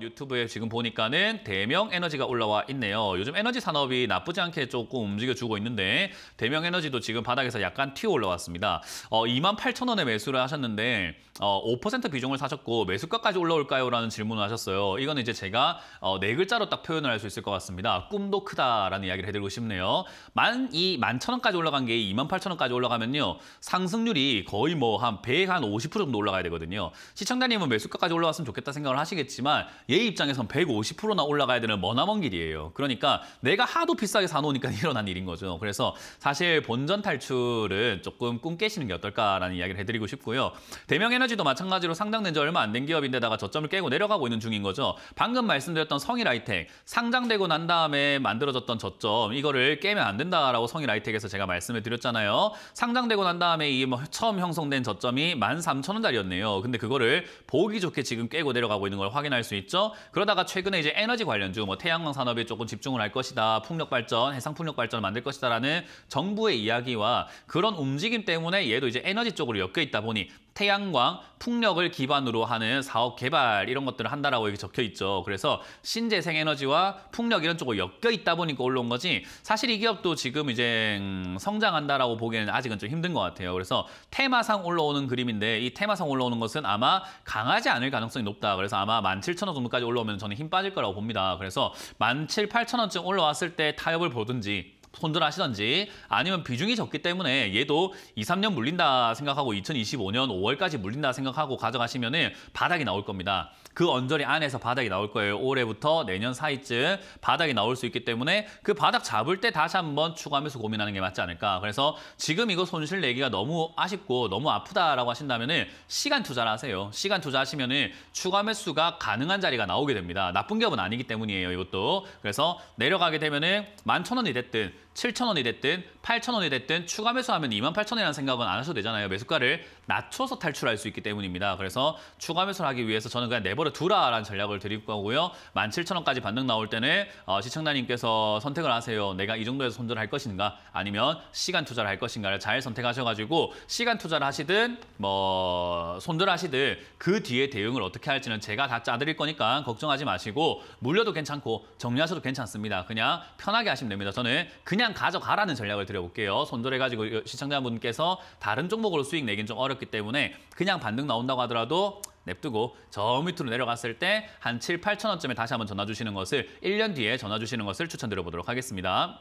유튜브에 지금 보니까는 대명 에너지가 올라와 있네요. 요즘 에너지 산업이 나쁘지 않게 조금 움직여주고 있는데 대명 에너지도 지금 바닥에서 약간 튀어 올라왔습니다. 어, 2만 8천 원에 매수를 하셨는데 어, 5% 비중을 사셨고 매수가까지 올라올까요? 라는 질문을 하셨어요. 이거는 이제 제가 어, 네 글자로 딱 표현을 할 수 있을 것 같습니다. 꿈도 크다라는 이야기를 해드리고 싶네요. 만이만천 원까지 올라간 게 2만 8천 원까지 올라가면요. 상승률이 거의 뭐 한 100, 한50% 정도 올라가야 되거든요. 시청자님은 매수가까지 올라왔으면 좋겠다 생각을 하시겠지만 얘 입장에선 150%나 올라가야 되는 머나먼 길이에요. 그러니까 내가 하도 비싸게 사놓으니까 일어난 일인 거죠. 그래서 사실 본전 탈출은 조금 꿈 깨시는 게 어떨까라는 이야기를 해드리고 싶고요. 대명에너지도 마찬가지로 상장된 지 얼마 안 된 기업인데다가 저점을 깨고 내려가고 있는 중인 거죠. 방금 말씀드렸던 성일아이텍 상장되고 난 다음에 만들어졌던 저점 이거를 깨면 안 된다라고 성일아이텍에서 제가 말씀을 드렸잖아요. 상장되고 난 다음에 이 뭐 처음 형성된 저점이 13,000원짜리였네요. 근데 그거를 보기 좋게 지금 깨고 내려가고 있는 걸 확인할 수 있죠. 있죠. 그러다가 최근에 이제 에너지 관련주, 뭐 태양광 산업에 조금 집중을 할 것이다. 풍력 발전, 해상 풍력 발전을 만들 것이다라는 정부의 이야기와 그런 움직임 때문에 얘도 이제 에너지 쪽으로 엮여 있다 보니 태양광, 풍력을 기반으로 하는 사업 개발 이런 것들을 한다라고 여기 적혀 있죠. 그래서 신재생 에너지와 풍력 이런 쪽으로 엮여 있다 보니까 올라온 거지 사실 이 기업도 지금 이제 음, 성장한다라고 보기에는 아직은 좀 힘든 것 같아요. 그래서 테마상 올라오는 그림인데 이 테마상 올라오는 것은 아마 강하지 않을 가능성이 높다. 그래서 아마 1 7 0 0 0원 정도까지 올라오면 저는 힘 빠질 거라고 봅니다. 그래서 1만칠0 0 원쯤 올라왔을 때 타협을 보든지 손절하시던지 아니면 비중이 적기 때문에 얘도 2, 3년 물린다 생각하고 2025년 5월까지 물린다 생각하고 가져가시면 은 바닥이 나올 겁니다. 그 언저리 안에서 바닥이 나올 거예요. 올해부터 내년 사이쯤 바닥이 나올 수 있기 때문에 그 바닥 잡을 때 다시 한번 추가하면서 고민하는 게 맞지 않을까. 그래서 지금 이거 손실 내기가 너무 아쉽고 너무 아프다라고 하신다면 은 시간 투자를 하세요. 시간 투자하시면 은 추가 매수가 가능한 자리가 나오게 됩니다. 나쁜 기업은 아니기 때문이에요. 이것도. 그래서 내려가게 되면 은 11,000원이 됐든 7천 원이 됐든 8천 원이 됐든 추가 매수하면 2만 8천 원이라는 생각은 안 하셔도 되잖아요. 매수가를 낮춰서 탈출할 수 있기 때문입니다. 그래서 추가 매수를 하기 위해서 저는 그냥 내버려 두라라는 전략을 드릴 거고요. 17,000원까지 반등 나올 때는 어, 시청자님께서 선택을 하세요. 내가 이 정도에서 손절을 할 것인가 아니면 시간 투자를 할 것인가를 잘 선택하셔가지고 시간 투자를 하시든 뭐 손절하시든 그 뒤에 대응을 어떻게 할지는 제가 다 짜드릴 거니까 걱정하지 마시고 물려도 괜찮고 정리하셔도 괜찮습니다. 그냥 편하게 하시면 됩니다. 저는 그냥 그냥 가져가라는 전략을 드려볼게요. 손절해가지고 시청자분께서 다른 종목으로 수익 내긴 좀 어렵기 때문에 그냥 반등 나온다고 하더라도 냅두고 저 밑으로 내려갔을 때 한 7, 8천 원쯤에 다시 한번 전화 주시는 것을 1년 뒤에 전화 주시는 것을 추천드려 보도록 하겠습니다.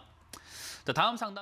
자, 다음 상담